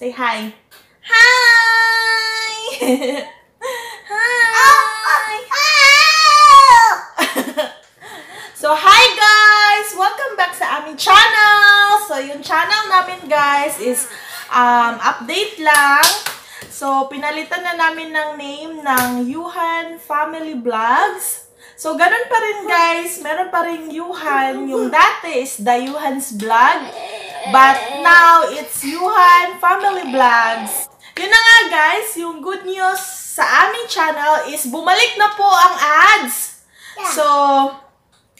Say hi. Hi! hi! Oh, oh, oh! so, hi guys! Welcome back sa aming channel! So, yung channel namin guys is um, update lang. So, pinalitan na namin ng name ng Yuhan Family Vlogs. So, ganun pa rin guys. Meron pa rin Yuhan. Yung dati is the Yuhan's Vlog. But now, it's Yuhan Family Vlogs. Yun na nga guys, yung good news sa aming channel is bumalik na po ang ads. So,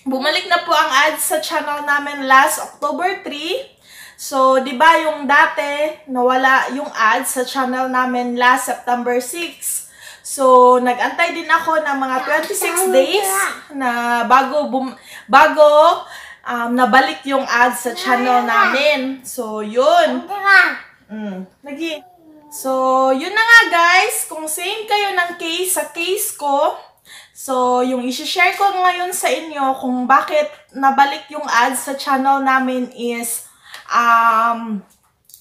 bumalik na po ang ads sa channel namin last October 3. So, 'di ba yung dati nawala yung ads sa channel namin last September 6. So, nagantay din ako ng mga 26 days na bago bum bago um, nabalik yung ads sa channel namin. So, yun. Mm. Lagi. So, yun na nga guys. Kung same kayo ng case sa case ko, so, yung isi-share ko ngayon sa inyo kung bakit nabalik yung ads sa channel namin is, um,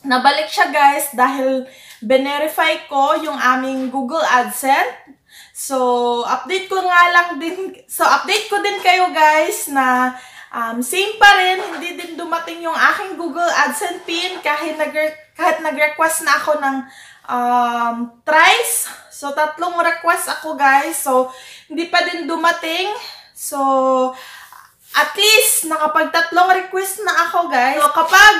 nabalik siya guys dahil benerify ko yung aming Google AdSense. So, update ko nga lang din, so update ko din kayo guys na Um, same pa rin, hindi din dumating yung aking Google AdSense pin kahit, nag kahit nag-request na ako ng um, thrice. So, tatlong request ako guys. So, hindi pa din dumating. So, at least nakapagtatlong request na ako guys. So, kapag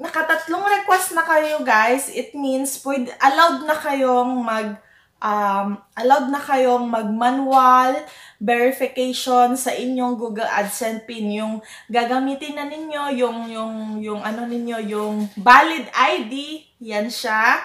nakatatlong request na kayo guys, it means pwede, allowed na kayong mag- um, allowed na kayong mag-manual verification sa inyong Google AdSense PIN. Yung gagamitin na ninyo, yung, yung, yung ano ninyo, yung valid ID, yan siya.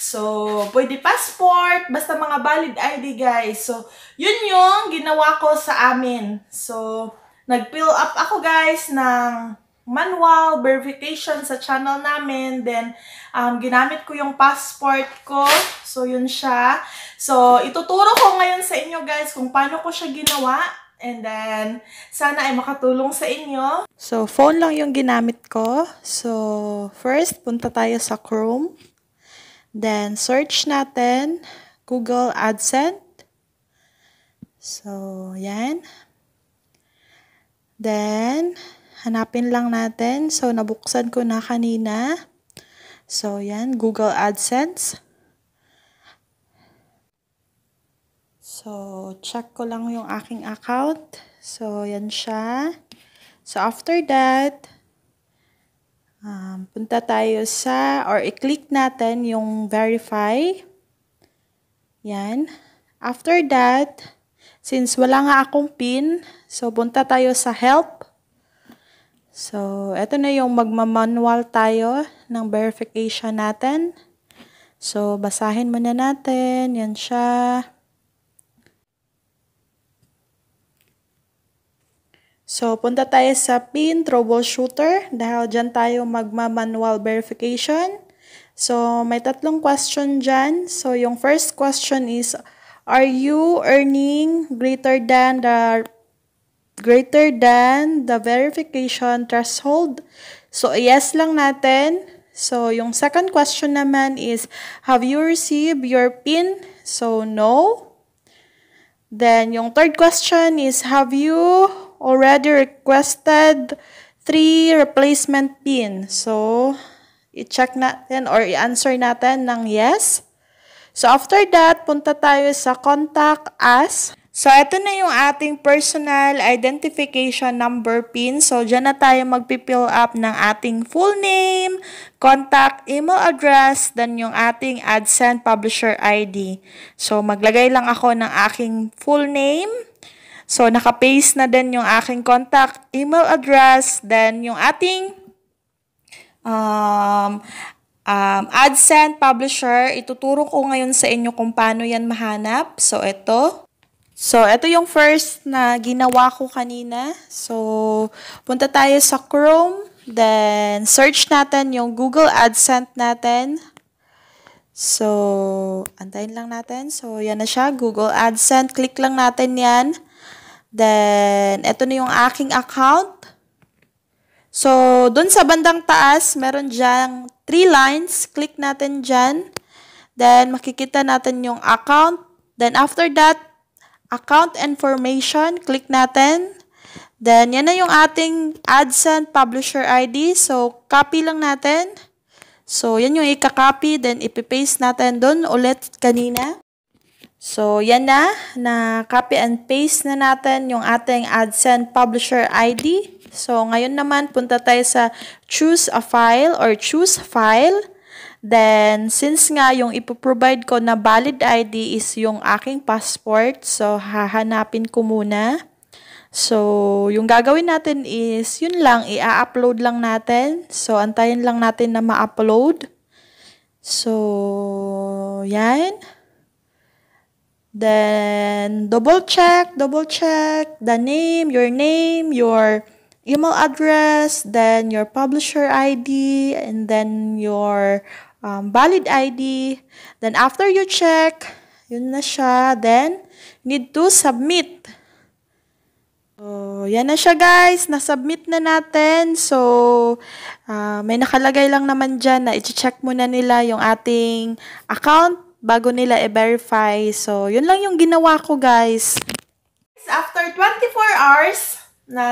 So, pwede passport, basta mga valid ID guys. So, yun yung ginawa ko sa amin. So, nag-fill up ako guys ng manual verification sa channel namin. Then, um, ginamit ko yung passport ko. So, yun siya. So, ituturo ko ngayon sa inyo guys kung paano ko siya ginawa. And then, sana ay makatulong sa inyo. So, phone lang yung ginamit ko. So, first, punta tayo sa Chrome. Then, search natin Google AdSense. So, yan. Then, Hanapin lang natin. So, nabuksan ko na kanina. So, yan. Google AdSense. So, check ko lang yung aking account. So, yan siya. So, after that, um, punta tayo sa, or i-click natin yung verify. Yan. After that, since wala nga akong pin, so punta tayo sa help. So, eto na yung magmamanual tayo ng verification natin. So, basahin muna natin. Yan siya. So, punta tayo sa pin troubleshooter dahil dyan tayo magma-manual verification. So, may tatlong question dyan. So, yung first question is, are you earning greater than the greater than the verification threshold. So, yes lang natin. So, yung second question naman is, have you received your PIN? So, no. Then, yung third question is, have you already requested three replacement PIN? So, i-check natin or i-answer natin ng yes. So, after that, punta tayo sa contact us. So, ito na yung ating personal identification number pin. So, dyan na tayo magpipill up ng ating full name, contact, email address, then yung ating AdSense Publisher ID. So, maglagay lang ako ng aking full name. So, naka-paste na din yung aking contact, email address, then yung ating um, um, AdSense Publisher. Ituturo ko ngayon sa inyo kung paano yan mahanap. So, ito. So, ito yung first na ginawa ko kanina. So, punta tayo sa Chrome. Then, search natin yung Google AdSense natin. So, antayin lang natin. So, yan na siya. Google AdSense. Click lang natin yan. Then, ito na yung aking account. So, dun sa bandang taas, meron dyang three lines. Click natin dyan. Then, makikita natin yung account. Then, after that, account information, click natin. Then, yan na yung ating AdSense Publisher ID. So, copy lang natin. So, yan yung ika-copy. Then, ipipaste natin doon ulit kanina. So, yan na. Na copy and paste na natin yung ating AdSense Publisher ID. So, ngayon naman, punta tayo sa Choose a File or Choose File. Then, since nga yung ipoprovide ko na valid ID is yung aking passport, so hahanapin ko muna. So, yung gagawin natin is, yun lang, i-upload lang natin. So, antayin lang natin na ma-upload. So, yan. Then, double check, double check the name, your name, your email address, then your publisher ID, and then your um, valid ID. Then after you check, yun na siya. Then, need to submit. So, yan na siya guys. Nasubmit na natin. So, uh, may nakalagay lang naman dyan na i-check muna nila yung ating account bago nila i-verify. So, yun lang yung ginawa ko guys. After 24 hours na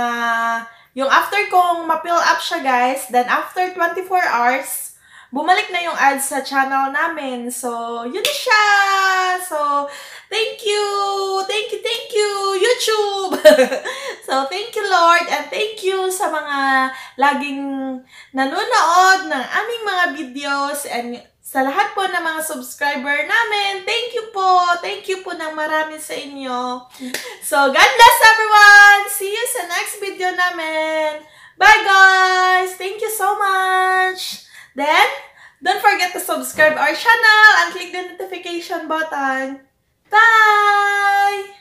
yung after kong ma-fill up siya guys, then after 24 hours, bumalik na yung ads sa channel namin. So, yun na siya! So, thank you! Thank you, thank you, YouTube! so, thank you, Lord, and thank you sa mga laging nanonood ng aming mga videos and sa lahat po ng mga subscriber namin. Thank you po! Thank you po ng marami sa inyo. So, God bless everyone! See you sa next video namin! Bye guys! Thank you so much! Then, don't forget to subscribe our channel and click the notification button. Bye!